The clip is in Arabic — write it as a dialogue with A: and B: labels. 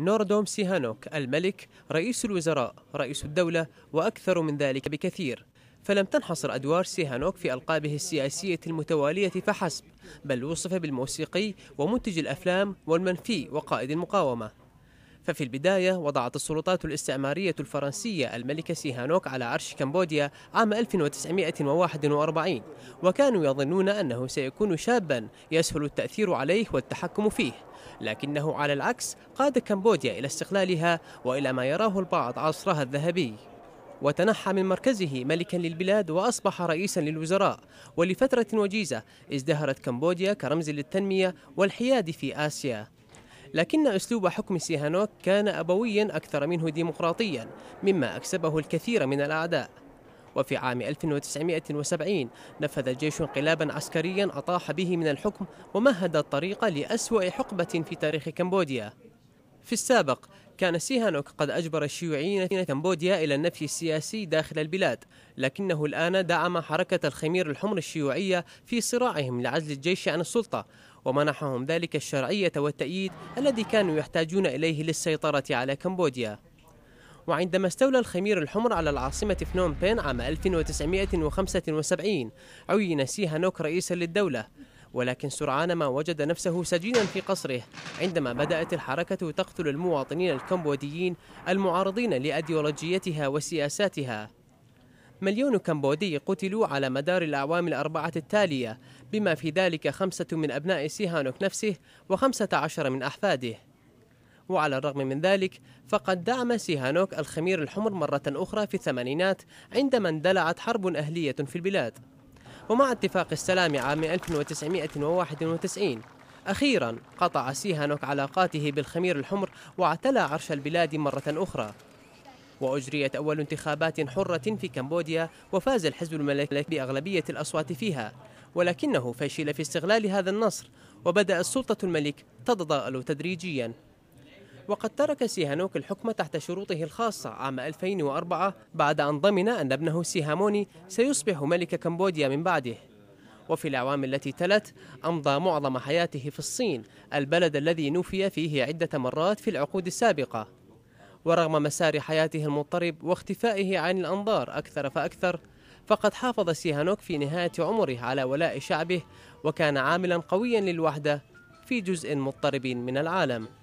A: نوردوم سيهانوك الملك رئيس الوزراء رئيس الدولة وأكثر من ذلك بكثير فلم تنحصر أدوار سيهانوك في ألقابه السياسية المتوالية فحسب بل وصف بالموسيقي ومنتج الأفلام والمنفي وقائد المقاومة ففي البداية وضعت السلطات الاستعمارية الفرنسية الملكة سيهانوك على عرش كمبوديا عام 1941 وكانوا يظنون أنه سيكون شابا يسهل التأثير عليه والتحكم فيه لكنه على العكس قاد كمبوديا إلى استقلالها وإلى ما يراه البعض عصرها الذهبي وتنحى من مركزه ملكا للبلاد واصبح رئيسا للوزراء ولفتره وجيزه ازدهرت كمبوديا كرمز للتنميه والحياد في اسيا لكن أسلوب حكم سيهانوك كان أبويا أكثر منه ديمقراطيا مما أكسبه الكثير من الأعداء وفي عام 1970 نفذ الجيش انقلابا عسكريا أطاح به من الحكم ومهد الطريق لأسوأ حقبة في تاريخ كمبوديا في السابق كان سيهانوك قد أجبر الشيوعيين في كمبوديا إلى النفي السياسي داخل البلاد لكنه الآن دعم حركة الخمير الحمر الشيوعية في صراعهم لعزل الجيش عن السلطة ومنحهم ذلك الشرعية والتأييد الذي كانوا يحتاجون إليه للسيطرة على كمبوديا وعندما استولى الخمير الحمر على العاصمة فنوم بين عام 1975 عين سيهانوك رئيسا للدولة ولكن سرعان ما وجد نفسه سجينا في قصره عندما بدأت الحركة تقتل المواطنين الكمبوديين المعارضين لأديولوجيتها وسياساتها مليون كمبودي قتلوا على مدار الأعوام الأربعة التالية بما في ذلك خمسة من أبناء سيهانوك نفسه وخمسة عشر من أحفاده وعلى الرغم من ذلك فقد دعم سيهانوك الخمير الحمر مرة أخرى في الثمانينات عندما اندلعت حرب أهلية في البلاد ومع اتفاق السلام عام 1991 أخيرا قطع سيهانوك علاقاته بالخمير الحمر واعتلى عرش البلاد مرة أخرى وأجريت أول انتخابات حرة في كمبوديا وفاز الحزب الملكي بأغلبية الأصوات فيها ولكنه فشل في استغلال هذا النصر وبدأ السلطة الملك تتضاءل تدريجيا وقد ترك سيهانوك الحكم تحت شروطه الخاصة عام 2004 بعد أن ضمن أن ابنه سيهاموني سيصبح ملك كمبوديا من بعده وفي الأعوام التي تلت أمضى معظم حياته في الصين البلد الذي نفي فيه عدة مرات في العقود السابقة ورغم مسار حياته المضطرب واختفائه عن الأنظار أكثر فأكثر فقد حافظ سيهانوك في نهاية عمره على ولاء شعبه وكان عاملا قويا للوحدة في جزء مضطرب من العالم